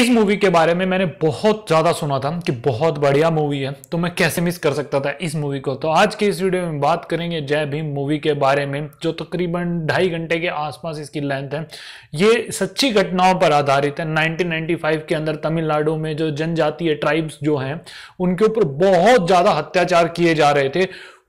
इस मूवी के बारे में मैंने बहुत ज़्यादा सुना था कि बहुत बढ़िया मूवी है तो मैं कैसे मिस कर सकता था इस मूवी को तो आज के इस वीडियो में बात करेंगे जय भीम मूवी के बारे में जो तकरीबन ढाई घंटे के आसपास इसकी लेंथ है ये सच्ची घटनाओं पर आधारित है 1995 के अंदर तमिलनाडु में जो जनजातीय ट्राइब्स जो हैं उनके ऊपर बहुत ज़्यादा अत्याचार किए जा रहे थे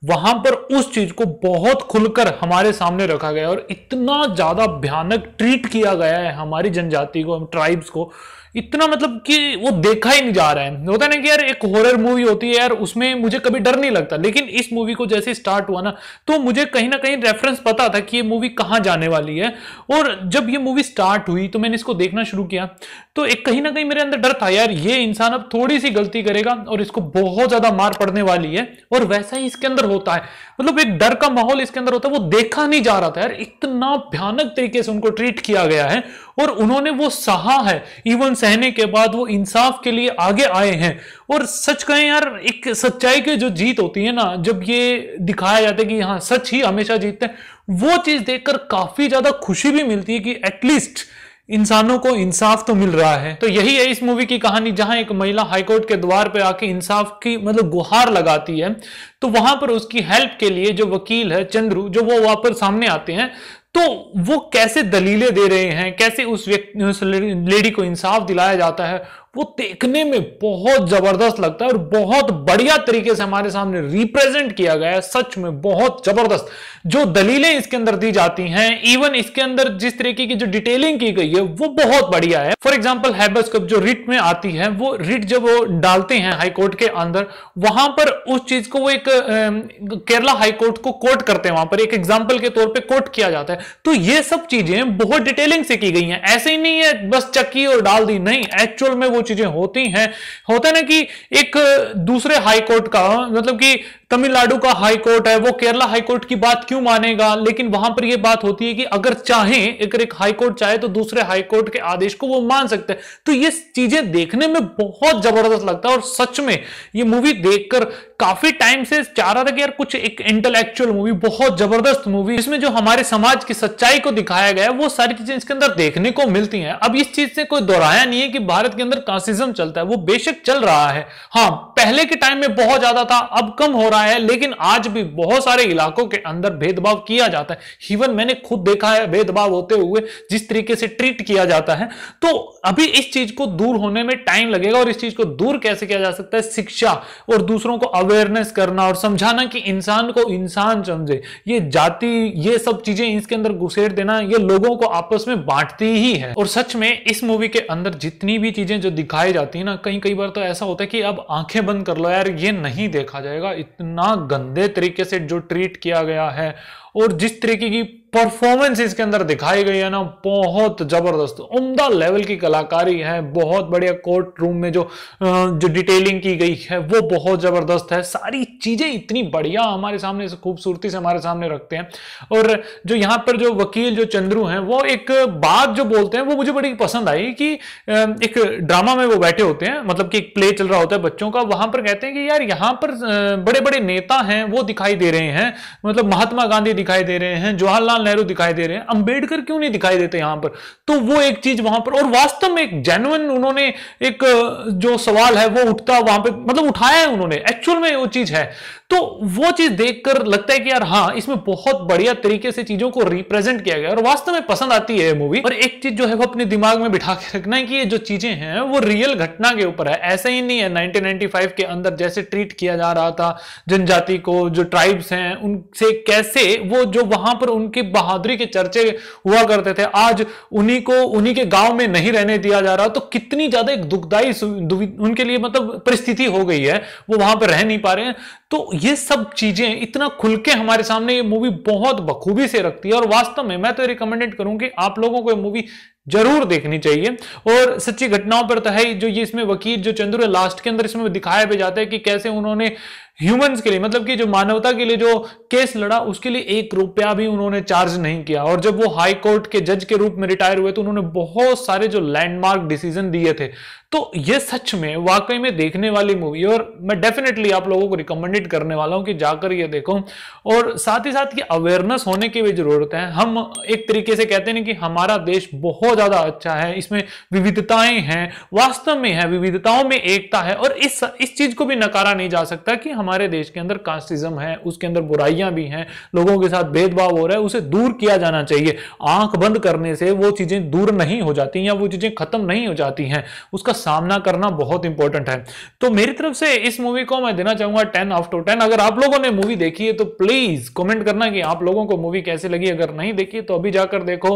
वहां पर उस चीज को बहुत खुलकर हमारे सामने रखा गया और इतना ज्यादा भयानक ट्रीट किया गया है हमारी जनजाति को ट्राइब्स को इतना मतलब कि वो देखा ही नहीं जा रहा है होता है ना कि यार एक हॉरर मूवी होती है यार उसमें मुझे कभी डर नहीं लगता लेकिन इस मूवी को जैसे स्टार्ट हुआ ना तो मुझे कहीं ना कहीं रेफरेंस पता था कि ये मूवी कहाँ जाने वाली है और जब ये मूवी स्टार्ट हुई तो मैंने इसको देखना शुरू किया तो एक कहीं ना कहीं मेरे अंदर डर था यार ये इंसान अब थोड़ी सी गलती करेगा और इसको बहुत ज्यादा मार पड़ने वाली है और वैसा ही इसके अंदर होता है मतलब एक डर का माहौल इसके अंदर होता है वो देखा नहीं जा रहा था यार इतना भयानक तरीके से उनको ट्रीट किया गया है और उन्होंने वो सहा है इवन सहने के बाद वो इंसाफ के लिए आगे आए हैं और सच कहें यार एक सच्चाई की जो जीत होती है ना जब ये दिखाया जाता है कि हाँ सच ही हमेशा जीतते हैं वो चीज देखकर काफी ज्यादा खुशी भी मिलती है कि एटलीस्ट इंसानों को इंसाफ तो मिल रहा है तो यही है इस मूवी की कहानी जहां एक महिला हाईकोर्ट के द्वार पर आके इंसाफ की मतलब गुहार लगाती है तो वहां पर उसकी हेल्प के लिए जो वकील है चंद्रू जो वो वहां पर सामने आते हैं तो वो कैसे दलीलें दे रहे हैं कैसे उस व्यक्ति उस लेडी को इंसाफ दिलाया जाता है वो देखने में बहुत जबरदस्त लगता है और बहुत बढ़िया तरीके से हमारे सामने रिप्रेजेंट किया गया है सच में बहुत जबरदस्त जो दलीलें इसके अंदर दी जाती हैं इवन इसके अंदर जिस तरीके की जो डिटेलिंग की गई है वो बहुत बढ़िया है फॉर एग्जाम्पल हैबस कब जो रिट में आती है वो रिट जब वो डालते हैं हाईकोर्ट के अंदर वहां पर उस चीज को वो एक केरला हाईकोर्ट को कोर्ट करते हैं वहां पर एक एग्जाम्पल के तौर पर कोर्ट किया जाता है तो ये सब चीजें बहुत डिटेलिंग से की गई है ऐसे ही नहीं है बस चक्की और डाल दी नहीं एक्चुअल में वो चीजें होती हैं होता है ना कि एक दूसरे हाई कोर्ट का मतलब कि तमिलनाडु का हाई कोर्ट है वो केरला हाई कोर्ट की बात क्यों मानेगा लेकिन वहां पर यह बात होती है कि अगर चाहे अगर एक हाई कोर्ट चाहे तो दूसरे हाई कोर्ट के आदेश को वो मान सकते हैं तो ये चीजें देखने में बहुत जबरदस्त लगता है और सच में ये मूवी देखकर काफी टाइम से चाह रहा था कि यार कुछ एक इंटेलेक्चुअल मूवी बहुत जबरदस्त मूवी जिसमें जो हमारे समाज की सच्चाई को दिखाया गया है वो सारी चीजें इसके अंदर देखने को मिलती हैं अब इस चीज से कोई दोहराया नहीं है कि भारत के अंदर कासिज्म चलता है वो बेशक चल रहा है हाँ पहले के टाइम में बहुत ज्यादा था अब कम हो रहा है लेकिन आज भी बहुत सारे इलाकों के अंदर भेदभाव किया जाता है इवन मैंने खुद देखा है भेदभाव होते हुए जिस तरीके से ट्रीट किया जाता है तो अभी इस चीज को दूर होने में टाइम लगेगा और इस चीज को दूर कैसे किया जा सकता है शिक्षा और दूसरों को अवेयरनेस करना और समझाना कि इंसान को इंसान समझे ये जाति ये सब चीजें इसके अंदर घुसेर देना ये लोगों को आपस में बांटती ही है और सच में इस मूवी के अंदर जितनी भी चीजें जो दिखाई जाती है ना कहीं कई बार तो ऐसा होता है कि अब आंखें बंद कर लो यार ये नहीं देखा जाएगा इतना गंदे तरीके से जो ट्रीट किया गया है और जिस तरीके की परफॉर्मेंस इसके अंदर दिखाई गई है ना बहुत जबरदस्त उम्दा लेवल की कलाकारी है बहुत बढ़िया कोर्ट रूम में जो जो डिटेलिंग की गई है वो बहुत जबरदस्त है सारी चीजें इतनी बढ़िया हमारे सामने खूबसूरती से हमारे सामने रखते हैं और जो यहाँ पर जो वकील जो चंद्रू हैं वो एक बात जो बोलते हैं वो मुझे बड़ी पसंद आई कि एक ड्रामा में वो बैठे होते हैं मतलब कि एक प्ले चल रहा होता है बच्चों का वहां पर कहते हैं कि यार यहाँ पर बड़े बड़े नेता हैं वो दिखाई दे रहे हैं मतलब महात्मा गांधी दिखाई दे रहे हैं जवाहरलाल जवाहरलाल नेहरू दिखाई दे रहे हैं अंबेडकर क्यों नहीं दिखाई देते यहां पर तो वो एक चीज वहां पर और वास्तव में एक जेनुअन उन्होंने एक जो सवाल है वो उठता वहां पर मतलब उठाया है उन्होंने एक्चुअल में वो चीज है तो वो चीज देखकर लगता है कि यार हाँ इसमें बहुत बढ़िया तरीके से चीजों को रिप्रेजेंट किया गया और वास्तव में पसंद आती है मूवी और एक चीज जो है वो अपने दिमाग में बिठा के रखना है कि ये जो चीजें हैं वो रियल घटना के ऊपर है ऐसा ही नहीं है 1995 के अंदर जैसे ट्रीट किया जा रहा था जनजाति को जो ट्राइब्स हैं उनसे कैसे वो जो वहां पर उनकी बहादुरी के चर्चे हुआ करते थे आज उन्हीं को उन्हीं के गांव में नहीं रहने दिया जा रहा तो कितनी ज्यादा एक दुखदायी उनके लिए मतलब परिस्थिति हो गई है वो वहां पर रह नहीं पा रहे हैं तो ये सब चीजें इतना खुल के हमारे सामने ये मूवी बहुत बखूबी से रखती है और वास्तव में मैं तो रिकमेंडेड करूं कि आप लोगों को ये मूवी जरूर देखनी चाहिए और सच्ची घटनाओं पर तो है जो ये इसमें वकील जो चंद्र है लास्ट के अंदर इसमें दिखाया भी जाता है कि कैसे उन्होंने ह्यूमंस के लिए मतलब कि जो मानवता के लिए जो केस लड़ा उसके लिए एक रुपया भी उन्होंने चार्ज नहीं किया और जब वो हाई कोर्ट के जज के रूप में रिटायर हुए तो उन्होंने बहुत सारे जो लैंडमार्क डिसीजन दिए थे तो ये सच में वाकई में देखने वाली मूवी और मैं डेफिनेटली आप लोगों को रिकमेंडेड करने वाला हूं कि जाकर ये देखो और साथ ही साथ ये अवेयरनेस होने की भी जरूरत है हम एक तरीके से कहते हैं कि हमारा देश बहुत ज्यादा अच्छा है इसमें विविधताएं हैं वास्तव में है विविधताओं में एकता है और इस इस चीज को भी नकारा नहीं जा सकता कि हम हमारे देश के अंदर कास्टिज्म है उसके अंदर बुराइयां भी हैं लोगों के साथ भेदभाव हो रहा है उसे दूर किया जाना चाहिए आंख बंद करने से वो चीजें दूर नहीं हो जाती या वो चीजें खत्म नहीं हो जाती हैं उसका सामना करना बहुत इंपॉर्टेंट है तो मेरी तरफ से इस मूवी को मैं देना चाहूंगा टेन ऑफ टू टेन अगर आप लोगों ने मूवी देखी है तो प्लीज कॉमेंट करना कि आप लोगों को मूवी कैसे लगी अगर नहीं देखी तो अभी जाकर देखो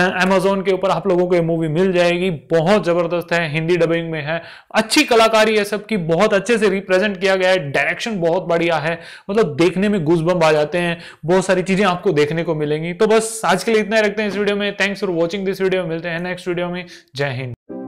एमेजोन के ऊपर आप लोगों को ये मूवी मिल जाएगी बहुत जबरदस्त है हिंदी डबिंग में है अच्छी कलाकारी है सबकी बहुत अच्छे से रिप्रेजेंट किया गया है डायरेक्शन एक्शन बहुत बढ़िया है मतलब देखने में गुज आ जाते हैं बहुत सारी चीजें आपको देखने को मिलेंगी तो बस आज के लिए इतना रखते हैं इस वीडियो में thanks for watching this video मिलते हैं नेक्स्ट वीडियो में जय हिंद